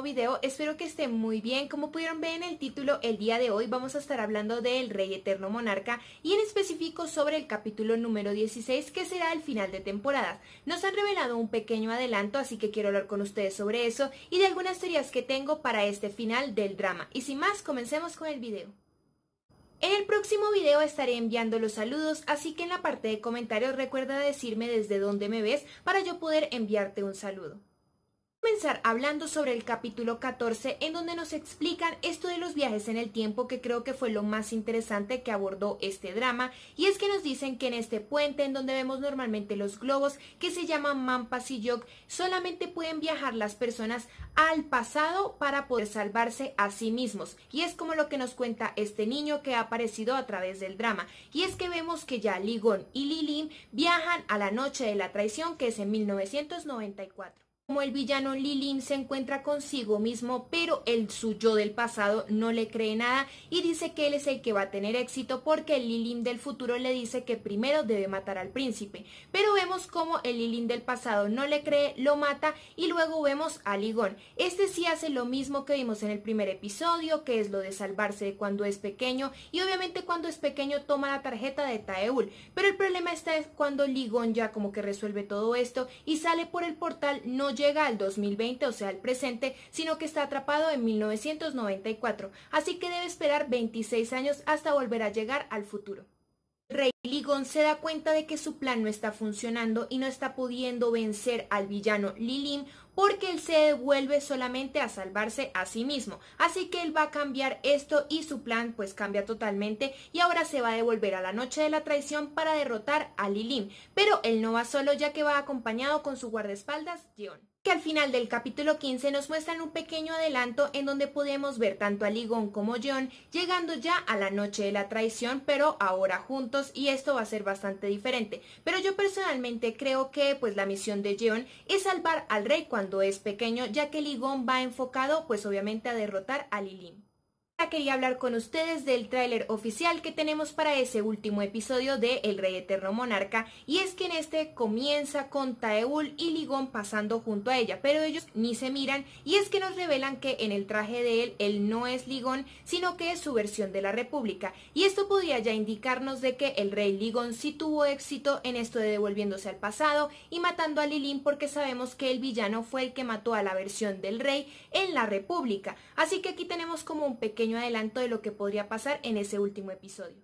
video, espero que estén muy bien. Como pudieron ver en el título, el día de hoy vamos a estar hablando del Rey Eterno Monarca y en específico sobre el capítulo número 16 que será el final de temporada. Nos han revelado un pequeño adelanto, así que quiero hablar con ustedes sobre eso y de algunas teorías que tengo para este final del drama. Y sin más, comencemos con el video. En el próximo video estaré enviando los saludos, así que en la parte de comentarios recuerda decirme desde dónde me ves para yo poder enviarte un saludo comenzar hablando sobre el capítulo 14 en donde nos explican esto de los viajes en el tiempo que creo que fue lo más interesante que abordó este drama y es que nos dicen que en este puente en donde vemos normalmente los globos que se llaman Mampas y Yok solamente pueden viajar las personas al pasado para poder salvarse a sí mismos y es como lo que nos cuenta este niño que ha aparecido a través del drama y es que vemos que ya Ligon y Lilin viajan a la noche de la traición que es en 1994 como el villano Lilin se encuentra consigo mismo, pero el suyo del pasado no le cree nada y dice que él es el que va a tener éxito porque el Lilin del futuro le dice que primero debe matar al príncipe. Pero vemos como el Lilin del pasado no le cree, lo mata y luego vemos a Ligón. Este sí hace lo mismo que vimos en el primer episodio, que es lo de salvarse cuando es pequeño y obviamente cuando es pequeño toma la tarjeta de Taeul. Pero el problema está es cuando Ligón ya como que resuelve todo esto y sale por el portal no llega al 2020, o sea, al presente, sino que está atrapado en 1994, así que debe esperar 26 años hasta volver a llegar al futuro. Ligón se da cuenta de que su plan no está funcionando y no está pudiendo vencer al villano Lilim porque él se devuelve solamente a salvarse a sí mismo. Así que él va a cambiar esto y su plan pues cambia totalmente y ahora se va a devolver a la noche de la traición para derrotar a Lilim. Pero él no va solo ya que va acompañado con su guardaespaldas jon que al final del capítulo 15 nos muestran un pequeño adelanto en donde podemos ver tanto a Ligon como John llegando ya a la noche de la traición, pero ahora juntos y esto va a ser bastante diferente. Pero yo personalmente creo que pues la misión de Jeon es salvar al rey cuando es pequeño, ya que Ligon va enfocado pues obviamente a derrotar a Lilin quería hablar con ustedes del tráiler oficial que tenemos para ese último episodio de El Rey Eterno Monarca y es que en este comienza con Taeul y Ligón pasando junto a ella, pero ellos ni se miran y es que nos revelan que en el traje de él, él no es Ligón, sino que es su versión de la República y esto podría ya indicarnos de que el Rey Ligón sí tuvo éxito en esto de devolviéndose al pasado y matando a Lilín porque sabemos que el villano fue el que mató a la versión del Rey en la República, así que aquí tenemos como un pequeño adelanto de lo que podría pasar en ese último episodio.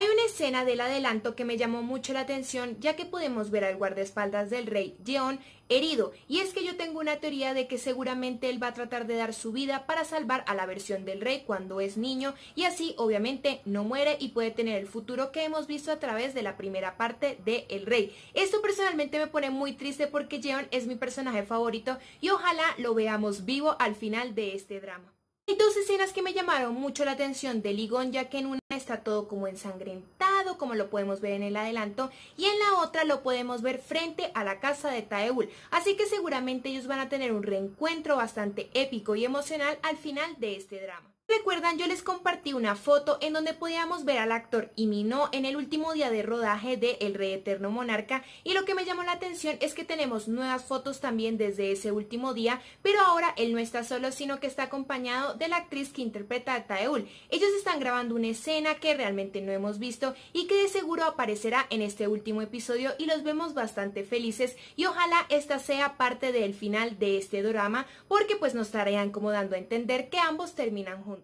Hay una escena del adelanto que me llamó mucho la atención ya que podemos ver al guardaespaldas del rey, Jeon, herido, y es que yo tengo una teoría de que seguramente él va a tratar de dar su vida para salvar a la versión del rey cuando es niño y así obviamente no muere y puede tener el futuro que hemos visto a través de la primera parte de El Rey. Esto personalmente me pone muy triste porque Jeon es mi personaje favorito y ojalá lo veamos vivo al final de este drama. Hay dos escenas que me llamaron mucho la atención de Ligón, ya que en una está todo como ensangrentado, como lo podemos ver en el adelanto, y en la otra lo podemos ver frente a la casa de Taeul. Así que seguramente ellos van a tener un reencuentro bastante épico y emocional al final de este drama recuerdan, yo les compartí una foto en donde podíamos ver al actor y en el último día de rodaje de El Rey Eterno Monarca y lo que me llamó la atención es que tenemos nuevas fotos también desde ese último día, pero ahora él no está solo, sino que está acompañado de la actriz que interpreta a Taeul. Ellos están grabando una escena que realmente no hemos visto y que de seguro aparecerá en este último episodio y los vemos bastante felices y ojalá esta sea parte del final de este drama porque pues nos estarían como dando a entender que ambos terminan juntos.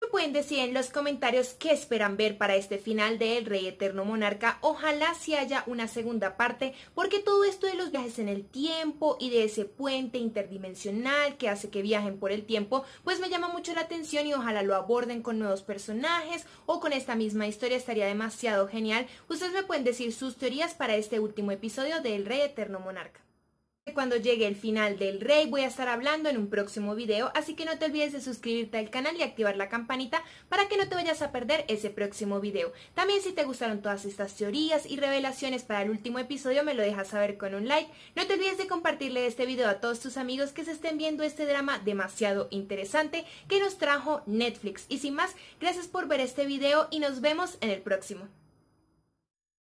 Me pueden decir en los comentarios qué esperan ver para este final de El Rey Eterno Monarca. Ojalá si haya una segunda parte, porque todo esto de los viajes en el tiempo y de ese puente interdimensional que hace que viajen por el tiempo, pues me llama mucho la atención y ojalá lo aborden con nuevos personajes o con esta misma historia, estaría demasiado genial. Ustedes me pueden decir sus teorías para este último episodio de El Rey Eterno Monarca cuando llegue el final del rey voy a estar hablando en un próximo video, así que no te olvides de suscribirte al canal y activar la campanita para que no te vayas a perder ese próximo video. También si te gustaron todas estas teorías y revelaciones para el último episodio me lo dejas saber con un like. No te olvides de compartirle este video a todos tus amigos que se estén viendo este drama demasiado interesante que nos trajo Netflix. Y sin más, gracias por ver este video y nos vemos en el próximo.